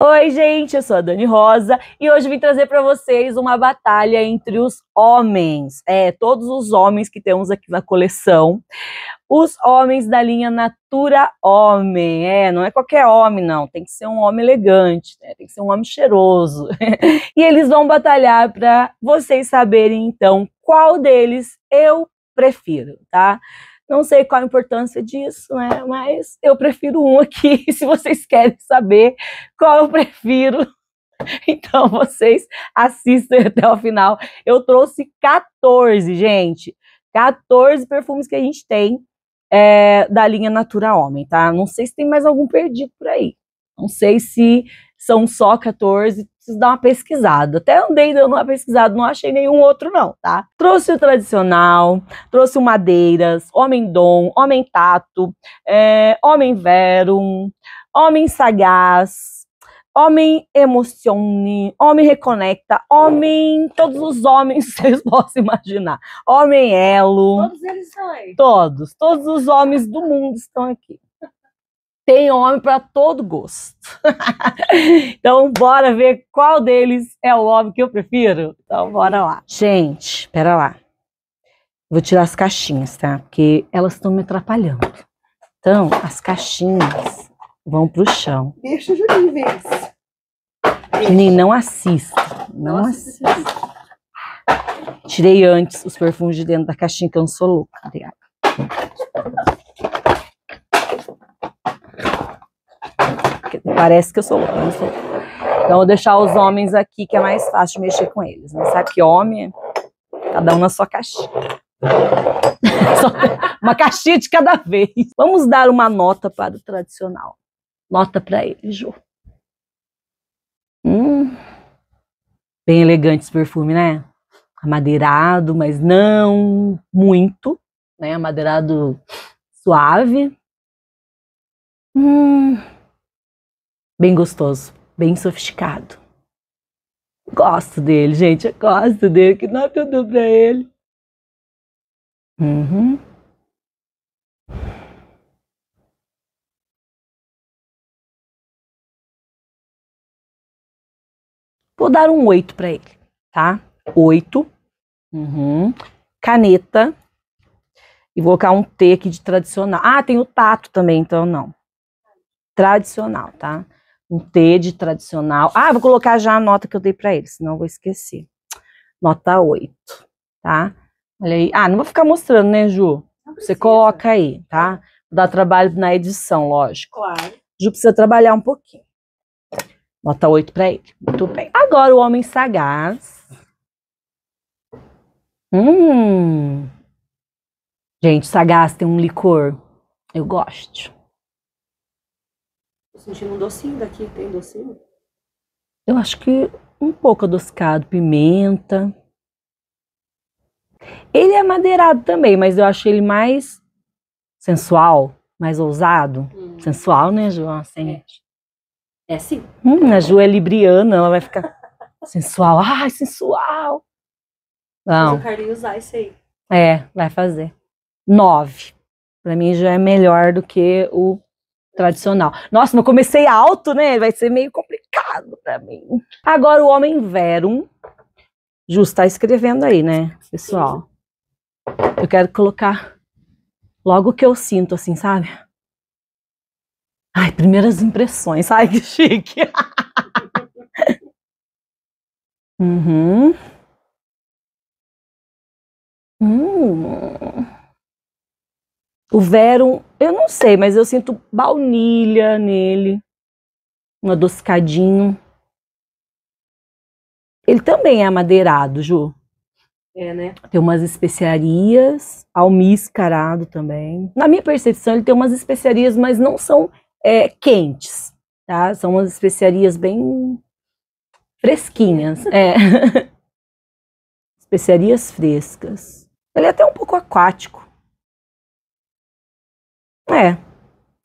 Oi, gente, eu sou a Dani Rosa e hoje vim trazer para vocês uma batalha entre os homens. É, todos os homens que temos aqui na coleção. Os homens da linha Natura Homem. É, não é qualquer homem, não. Tem que ser um homem elegante, né? tem que ser um homem cheiroso. e eles vão batalhar para vocês saberem, então, qual deles eu prefiro, tá? Não sei qual a importância disso, né? Mas eu prefiro um aqui. Se vocês querem saber qual eu prefiro, então vocês assistem até o final. Eu trouxe 14, gente. 14 perfumes que a gente tem é, da linha Natura Homem, tá? Não sei se tem mais algum perdido por aí. Não sei se são só 14, preciso dar uma pesquisada. Até andei dando uma pesquisada, não achei nenhum outro, não, tá? Trouxe o tradicional, trouxe o Madeiras, Homem Dom, Homem Tato, é, Homem Verum, Homem Sagaz, Homem emocione, homem reconecta, homem, todos os homens vocês possam imaginar. Homem elo. Todos eles aí. Todos, todos os homens do mundo estão aqui tem homem para todo gosto. então, bora ver qual deles é o homem que eu prefiro. Então, bora lá. Gente, pera lá. Vou tirar as caixinhas, tá? Porque elas estão me atrapalhando. Então, as caixinhas vão pro chão. Deixa o Juninho ver isso. Juninho, não assista. Não assista. Tirei antes os perfumes de dentro da caixinha, que eu não sou louca. Obrigada. Parece que eu sou louca, não sou. Então, vou deixar os homens aqui, que é mais fácil mexer com eles. Né? Sabe que homem cada um na sua caixinha. uma caixinha de cada vez. Vamos dar uma nota para o tradicional. Nota para ele, Ju Hum, bem elegante esse perfume, né? Amadeirado, mas não muito, né? Amadeirado suave. Hum, bem gostoso, bem sofisticado. Gosto dele, gente, eu gosto dele, que nota é eu dou pra ele. Uhum. Vou dar um oito para ele, tá? Oito. Uhum. Caneta. E vou colocar um T aqui de tradicional. Ah, tem o tato também, então não. Tradicional, tá? um T de tradicional. Ah, vou colocar já a nota que eu dei para ele, senão eu vou esquecer. Nota 8, tá? Olha aí. Ah, não vou ficar mostrando, né, Ju? Você coloca aí, tá? Dá trabalho na edição, lógico. Claro. Ju precisa trabalhar um pouquinho. Nota 8 para ele. Muito bem. Agora o homem sagaz. Hum. Gente, sagaz tem um licor. Eu gosto sentindo um docinho daqui, tem docinho? Eu acho que um pouco adocicado, pimenta. Ele é madeirado também, mas eu acho ele mais sensual, mais ousado. Hum. Sensual, né, João? Assim. É. é sim. Hum, a Ju é libriana, ela vai ficar sensual. Ai, sensual. Não. Mas eu usar isso aí. É, vai fazer. Nove. Pra mim já é melhor do que o tradicional. Nossa, não comecei alto, né? Vai ser meio complicado para mim. Agora o homem verum. Ju está escrevendo aí, né, pessoal? Eu quero colocar logo o que eu sinto, assim, sabe? Ai, primeiras impressões. Ai, que chique. uhum. Hum. O Verum, eu não sei, mas eu sinto baunilha nele, um adocicadinho. Ele também é amadeirado, Ju. É, né? Tem umas especiarias, almiscarado também. Na minha percepção, ele tem umas especiarias, mas não são é, quentes, tá? São umas especiarias bem fresquinhas, é. especiarias frescas. Ele é até um pouco aquático. É,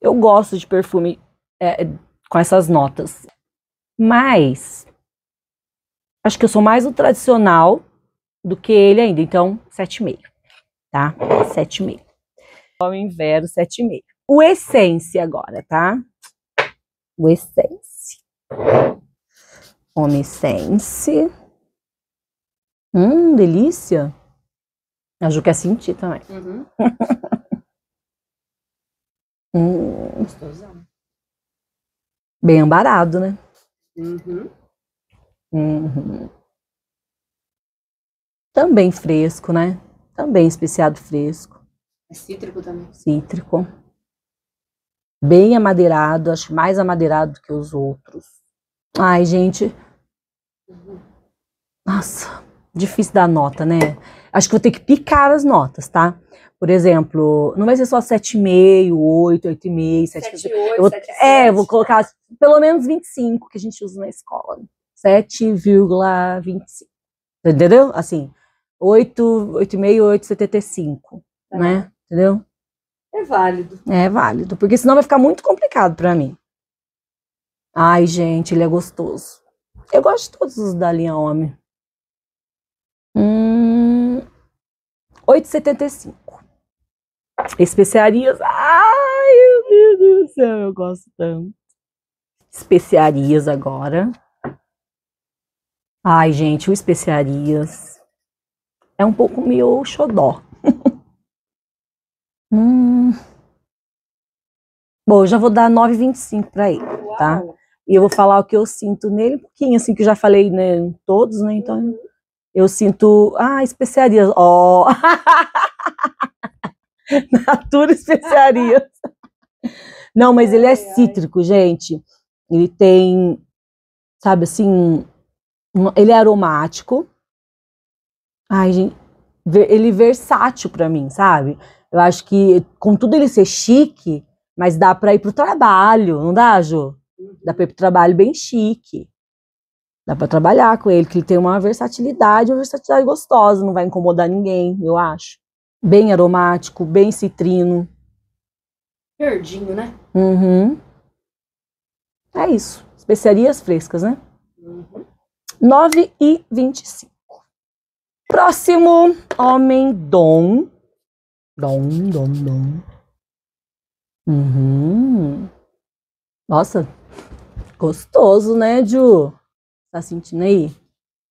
eu gosto de perfume é, é, com essas notas. Mas acho que eu sou mais o tradicional do que ele ainda. Então, 7,5. Tá? 7,5. Homem Vero, 7,5. O Essence agora, tá? O Essence. Homem Essence. Hum, delícia. A Ju quer é sentir também. Uhum. Hum. Gostosão. Bem ambarado, né? Uhum. Uhum. Também fresco, né? Também especiado fresco. É cítrico também. Cítrico. Bem amadeirado, acho mais amadeirado que os outros. Ai, gente. Uhum. Nossa, difícil dar nota, né? Acho que vou ter que picar as notas, tá? Por exemplo, não vai ser só 7,5, 8, 8,5, 7,5. 7 eu vou, 7, É, eu vou colocar pelo menos 25 que a gente usa na escola. 7,25. Entendeu? Assim, 8, 8,5, 8,75, tá. né? Entendeu? É válido. É válido, porque senão vai ficar muito complicado para mim. Ai, gente, ele é gostoso. Eu gosto de todos os da linha homem. Hum, 8,75. Especiarias. Ai, meu Deus do céu, eu gosto tanto. Especiarias agora. Ai, gente, o especiarias é um pouco meu xodó. hum. Bom, eu já vou dar 9,25 para ele, tá? Uau. E eu vou falar o que eu sinto nele, um pouquinho assim, que eu já falei, né, em todos, né? Então, uhum. eu sinto. Ah, especiarias. Ó. Oh. Natura Especiarias. Não, mas ele é cítrico, gente. Ele tem, sabe assim, um, ele é aromático. Ai, gente, ele é versátil para mim, sabe? Eu acho que, contudo, ele ser chique, mas dá para ir pro trabalho, não dá, Ju? Dá para ir pro trabalho bem chique. Dá para trabalhar com ele, que ele tem uma versatilidade, uma versatilidade gostosa, não vai incomodar ninguém, eu acho bem aromático, bem citrino. Verdinho, né? Uhum. É isso. Especiarias frescas, né? Uhum. 9 e 25. Próximo, homem dom. Dom, dom, dom. Uhum. Nossa, gostoso, né, Ju? Tá sentindo aí?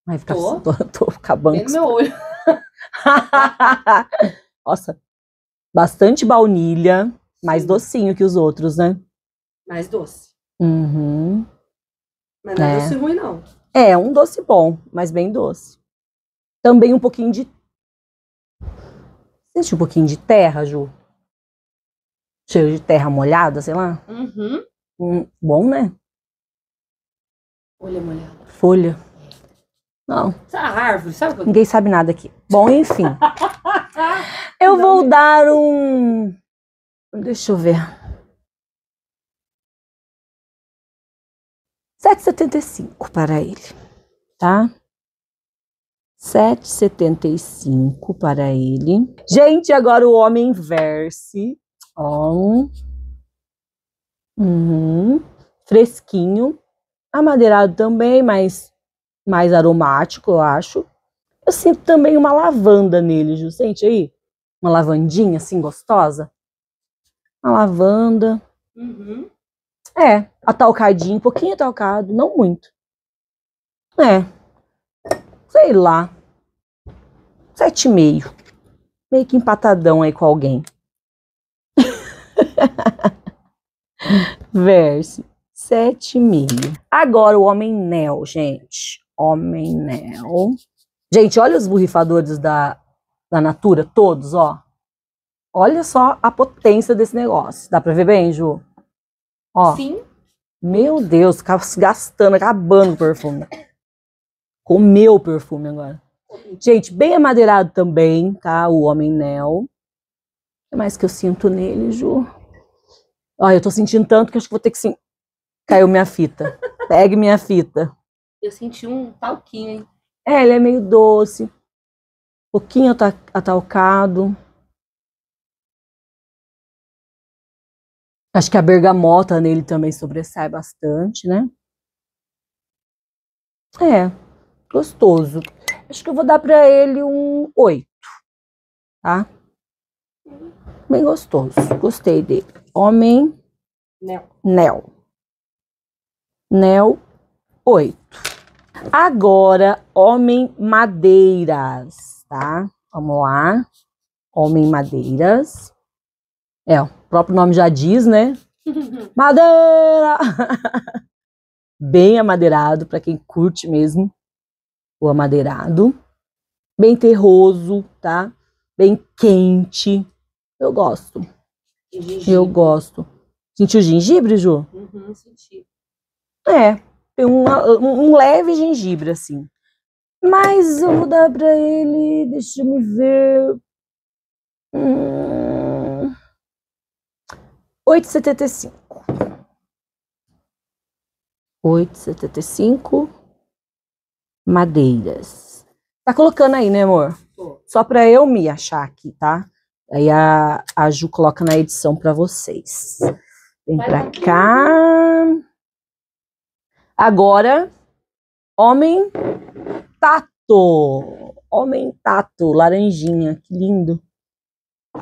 Vai ficar, tô. Tô, tô acabando. Vendo meu olho. Nossa, bastante baunilha, mais docinho que os outros, né? Mais doce. Uhum. Mas não é, é doce ruim, não. É, um doce bom, mas bem doce. Também um pouquinho de. Sente um pouquinho de terra, Ju? Cheio de terra molhada, sei lá? Uhum. Hum, bom, né? Folha molhada. Folha. É. Não. Essa árvore, sabe? Ninguém sabe nada aqui. Bom, enfim. Tá. Eu vou dar um. Deixa eu ver. 7,75 para ele, tá? 7,75 para ele. Gente, agora o homem verse. Ó. Uhum. Fresquinho. Amadeirado também, mas mais aromático, eu acho. Eu sinto também uma lavanda nele, Ju. Sente aí? Uma lavandinha assim gostosa. Uma lavanda. Uhum. É, atalcadinho, um pouquinho atalcado, não muito. É. Sei lá. Sete e meio. Meio que empatadão aí com alguém. Verso. Sete e meio. Agora o homem Nel, gente. Homem Nel. Gente, olha os borrifadores da, da Natura, todos, ó. Olha só a potência desse negócio. Dá pra ver bem, Ju? Ó. Sim. Meu Deus, gastando, acabando o perfume. Comeu o perfume agora. Gente, bem amadeirado também, tá? O Homem Nel. O que mais que eu sinto nele, Ju? Ó, eu tô sentindo tanto que acho que vou ter que sim. Caiu minha fita. Pegue minha fita. Eu senti um talquinho, hein? É, ele é meio doce, pouquinho atalcado. Acho que a bergamota nele também sobressai bastante, né? É, gostoso. Acho que eu vou dar para ele um 8, tá? Bem gostoso. Gostei dele. Homem. Nel. Nel. Nel 8. Agora, homem madeiras, tá? Vamos lá. Homem madeiras. É, o próprio nome já diz, né? Madeira! Bem amadeirado, para quem curte mesmo o amadeirado. Bem terroso, tá? Bem quente. Eu gosto. Eu gosto. Sentiu gengibre, Ju? Uhum, senti. É, uma, um leve gengibre, assim. Mas eu vou dar pra ele. Deixa eu me ver. Hum, 8,75. 8,75. Madeiras. Tá colocando aí, né, amor? Só pra eu me achar aqui, tá? Aí a, a Ju coloca na edição pra vocês. Vem pra cá. Agora, homem tato. Homem tato, laranjinha, que lindo.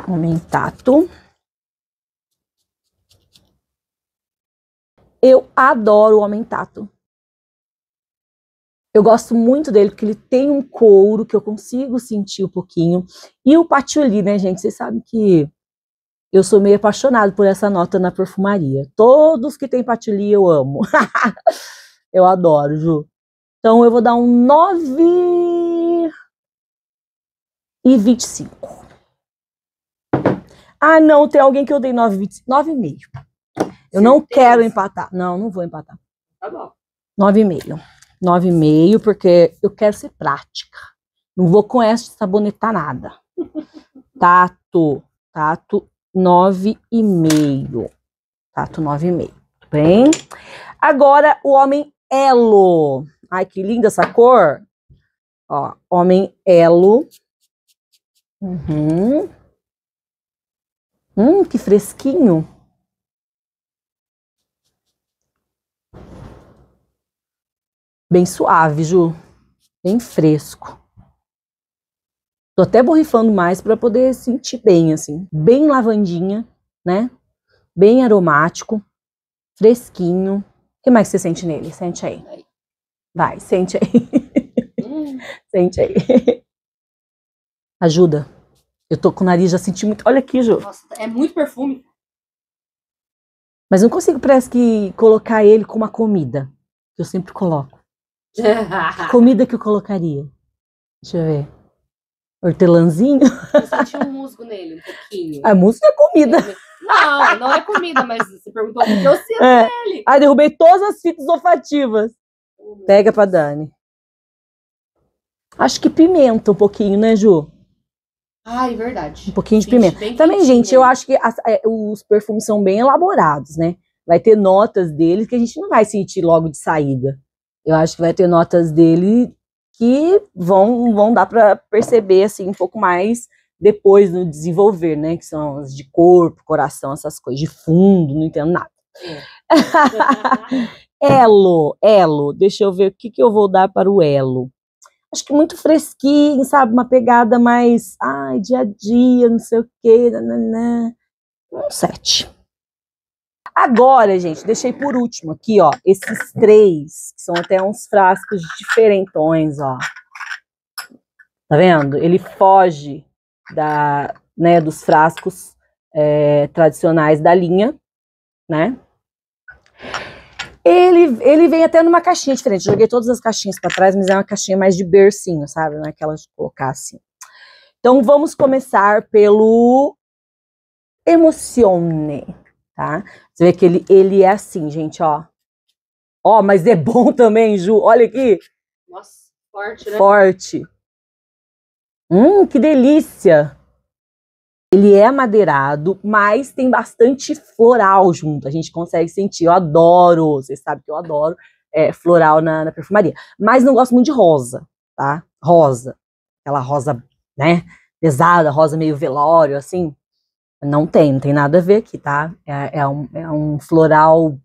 Homem tato. Eu adoro o homem tato. Eu gosto muito dele porque ele tem um couro que eu consigo sentir um pouquinho. E o patchouli, né, gente? Vocês sabem que eu sou meio apaixonado por essa nota na perfumaria. Todos que têm patchouli eu amo. Eu adoro, Ju. Então eu vou dar um 9 e 25. Ah, não, tem alguém que eu dei 9 e 25. 9 e meio. Eu Sim, não quero empatar. Não, não vou empatar. Tá bom. 9 e meio. 9 e meio, porque eu quero ser prática. Não vou com essa sabonetar nada. Tato, tato 9 e meio. Tato 9 e meio. Bem? Agora o homem elo. Ai, que linda essa cor. Ó, homem elo. Uhum. Hum, que fresquinho. Bem suave, Ju. Bem fresco. Tô até borrifando mais para poder sentir bem, assim. Bem lavandinha, né? Bem aromático. Fresquinho. O que mais você sente nele? Sente aí. Vai, sente aí. Hum. sente aí. Ajuda. Eu tô com o nariz, já senti muito. Olha aqui, Ju. Nossa, é muito perfume. Mas não consigo, parece que, colocar ele com uma comida. Que eu sempre coloco. comida que eu colocaria? Deixa eu ver. Hortelãzinho? Eu senti um musgo nele, um pouquinho. A ah, musgo é comida. É, não, não é comida, mas você perguntou o que eu sinto é. dele. Aí ah, derrubei todas as fitas olfativas. Uhum. Pega pra Dani. Acho que pimenta um pouquinho, né, Ju? Ai, ah, é verdade. Um pouquinho de pimenta. Também, gente, eu acho que as, é, os perfumes são bem elaborados, né? Vai ter notas deles que a gente não vai sentir logo de saída. Eu acho que vai ter notas dele que vão, vão dar para perceber assim um pouco mais depois no desenvolver, né? Que são as de corpo, coração, essas coisas, de fundo, não entendo nada. É. elo, elo, deixa eu ver o que, que eu vou dar para o elo. Acho que muito fresquinho, sabe? Uma pegada mais, ai, dia a dia, não sei o quê, nananã. Um sete. Agora, gente, deixei por último aqui, ó, esses três, que são até uns frascos diferentões, ó. Tá vendo? Ele foge da, né, dos frascos é, tradicionais da linha, né? Ele, ele vem até numa caixinha diferente. Joguei todas as caixinhas para trás, mas é uma caixinha mais de bercinho, sabe? Não é aquela de colocar assim. Então vamos começar pelo Emocione, tá? Você vê que ele, ele é assim, gente, ó. Ó, mas é bom também, Ju. Olha aqui. Nossa, forte, né? Forte. Hum, que delícia! Ele é madeirado, mas tem bastante floral junto. A gente consegue sentir. Eu adoro, vocês sabem que eu adoro é, floral na, na, perfumaria. Mas não gosto muito de rosa, tá? Rosa. Aquela rosa, né? Pesada, rosa meio velório, assim. Não tem, não tem nada a ver aqui, tá? É, é, um, é um, floral,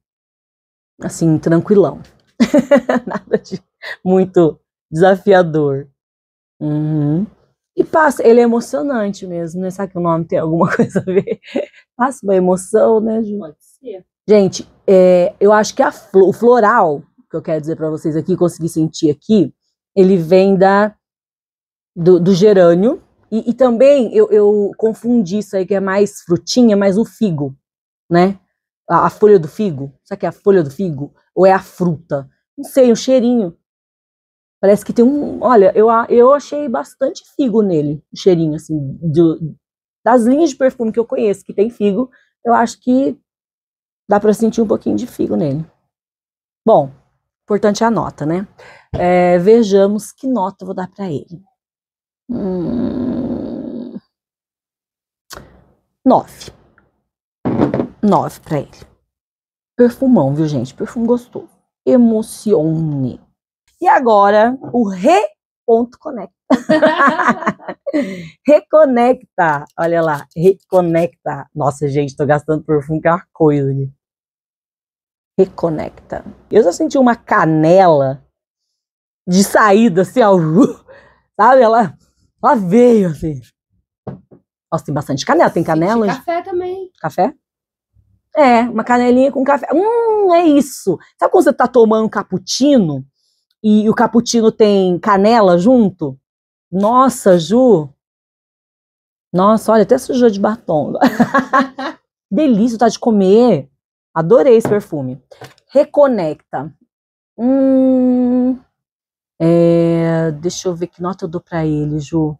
assim, tranquilão. nada de muito desafiador. Uhum passa, ele é emocionante mesmo, né? sabe que o nome tem alguma coisa a ver? passa uma emoção, né, Ju? Pode ser. Gente, é, eu acho que a, o floral, que eu quero dizer para vocês aqui, consegui sentir aqui, ele vem da do, do gerânio. E, e também eu, eu, confundi isso aí, que é mais frutinha, mas o figo, né? A, a folha do figo. sabe que é a folha do figo? Ou é a fruta? Não sei, o um cheirinho. Parece que tem um. Olha, eu, eu achei bastante figo nele, o cheirinho, assim. Do, das linhas de perfume que eu conheço que tem figo, eu acho que dá para sentir um pouquinho de figo nele. Bom, importante a nota, né? É, vejamos que nota eu vou dar para ele. Hum, nove. Nove para ele. Perfumão, viu, gente? Perfume gostoso. Emocione. E agora, o re ponto conecta. reconecta, olha lá, reconecta. Nossa, gente, tô gastando perfume que é uma coisa ali. Reconecta. Eu já senti uma canela de saída, assim, ó. Uh, sabe, ela, ela veio, assim. Nossa, tem bastante canela, tem canela. café também. Café? É, uma canelinha com café. Hum, é isso. Sabe quando você tá tomando um cappuccino? e o cappuccino tem canela junto. Nossa, Ju. Nossa, olha, até sujou de batom. Delícia, tá de comer. Adorei esse perfume. Reconecta. Hum, é, deixa eu ver que nota eu dou pra ele, Ju.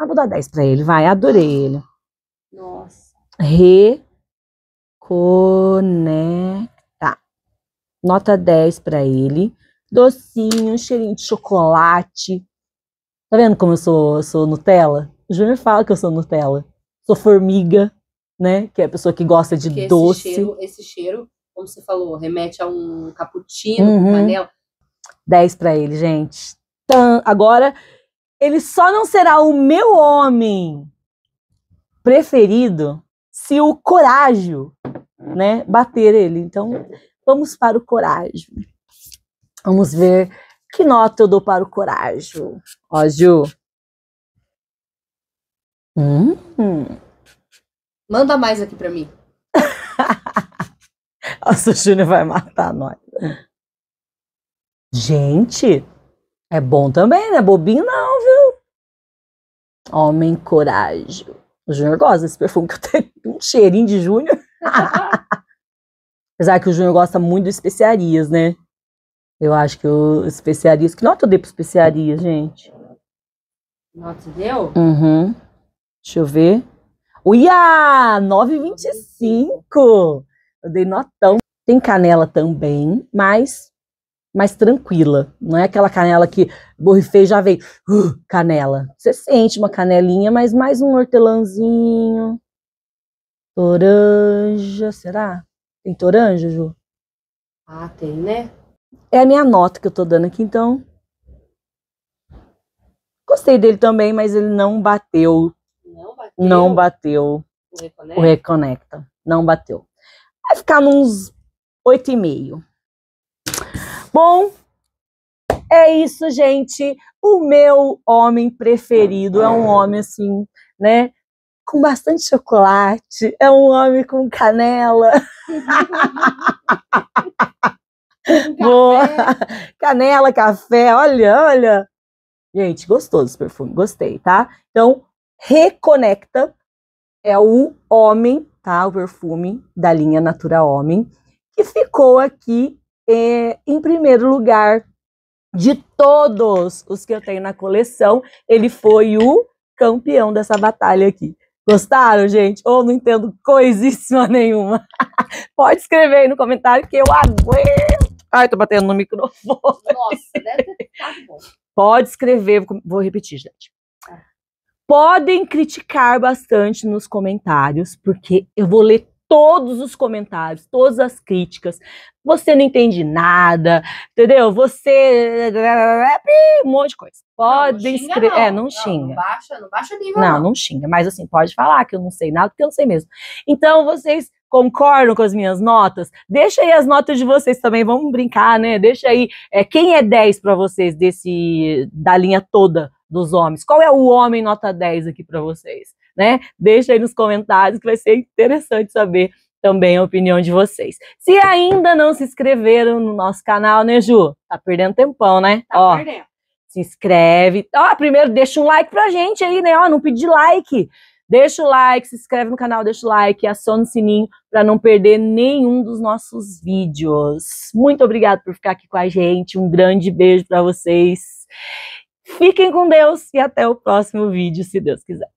Ah, vou dar 10 pra ele, vai. Adorei ele. Nossa. Reconecta. Nota 10 pra ele docinho, um cheirinho de chocolate. Tá vendo como eu sou, sou Nutella? O Júnior fala que eu sou Nutella. Sou formiga, né? Que é a pessoa que gosta de Porque doce. Esse cheiro, esse cheiro, como você falou, remete a um cappuccino, uhum. canela. 10 para ele, gente. Tam, agora, ele só não será o meu homem preferido se o coragem, né, bater ele. Então, vamos para o coragem. Vamos ver que nota eu dou para o coragem. Ó, Ju. Hum, Manda mais aqui para mim. Nossa, o Júnior vai matar nós. Gente, é bom também, né? Bobinho não, viu? Homem coragem. O Júnior gosta desse perfume que eu tenho. Um cheirinho de Júnior. Apesar que o Júnior gosta muito de especiarias, né? Eu acho que o especiarias Que nota eu dei pro especiarias, gente? Nota deu? Uhum. Deixa eu ver. Uia! 9,25! Eu dei notão. Tem canela também, mas mais tranquila. Não é aquela canela que borrifei já veio. Uh, canela. Você sente uma canelinha, mas mais um hortelãzinho. Toranja, será? Tem toranja, Ju? Ah, tem, né? É a minha nota que eu tô dando aqui, então. Gostei dele também, mas ele não bateu. Não bateu. Não bateu. O Reconecta. Não bateu. Vai ficar nos 8,5. Bom, é isso, gente. O meu homem preferido é um homem assim, né? Com bastante chocolate. É um homem com canela. Boa! Canela, café, olha, olha. Gente, gostoso esse perfume, gostei, tá? Então, Reconecta é o homem, tá? O perfume da linha Natura Homem, que ficou aqui é, em primeiro lugar de todos os que eu tenho na coleção. Ele foi o campeão dessa batalha aqui. Gostaram, gente? Ou oh, não entendo coisíssima nenhuma? Pode escrever aí no comentário que eu aguento. Ai, tô batendo no microfone. Nossa, deve bom. Pode escrever, vou repetir, gente. Tá. Podem criticar bastante nos comentários, porque eu vou ler todos os comentários, todas as críticas. Você não entende nada, entendeu? Você. Um monte de coisa. Pode escrever. Não. É, não, não xinga. Não baixa, não baixa nível. Não, não, não xinga. Mas assim, pode falar que eu não sei nada, porque eu não sei mesmo. Então, vocês concordam com as minhas notas? Deixa aí as notas de vocês também, vamos brincar, né? Deixa aí é, quem é 10 para vocês desse da linha toda dos homens. Qual é o homem nota 10 aqui para vocês, né? Deixa aí nos comentários que vai ser interessante saber também a opinião de vocês. Se ainda não se inscreveram no nosso canal, né, Ju? Tá perdendo tempão, né? Tá Ó, perdendo. Se inscreve. Ó, primeiro deixa um like pra gente aí, né? Ó, não pedi like. Deixa o like, se inscreve no canal, deixa o like, aciona o sininho para não perder nenhum dos nossos vídeos. Muito obrigada por ficar aqui com a gente. Um grande beijo para vocês. Fiquem com Deus e até o próximo vídeo, se Deus quiser.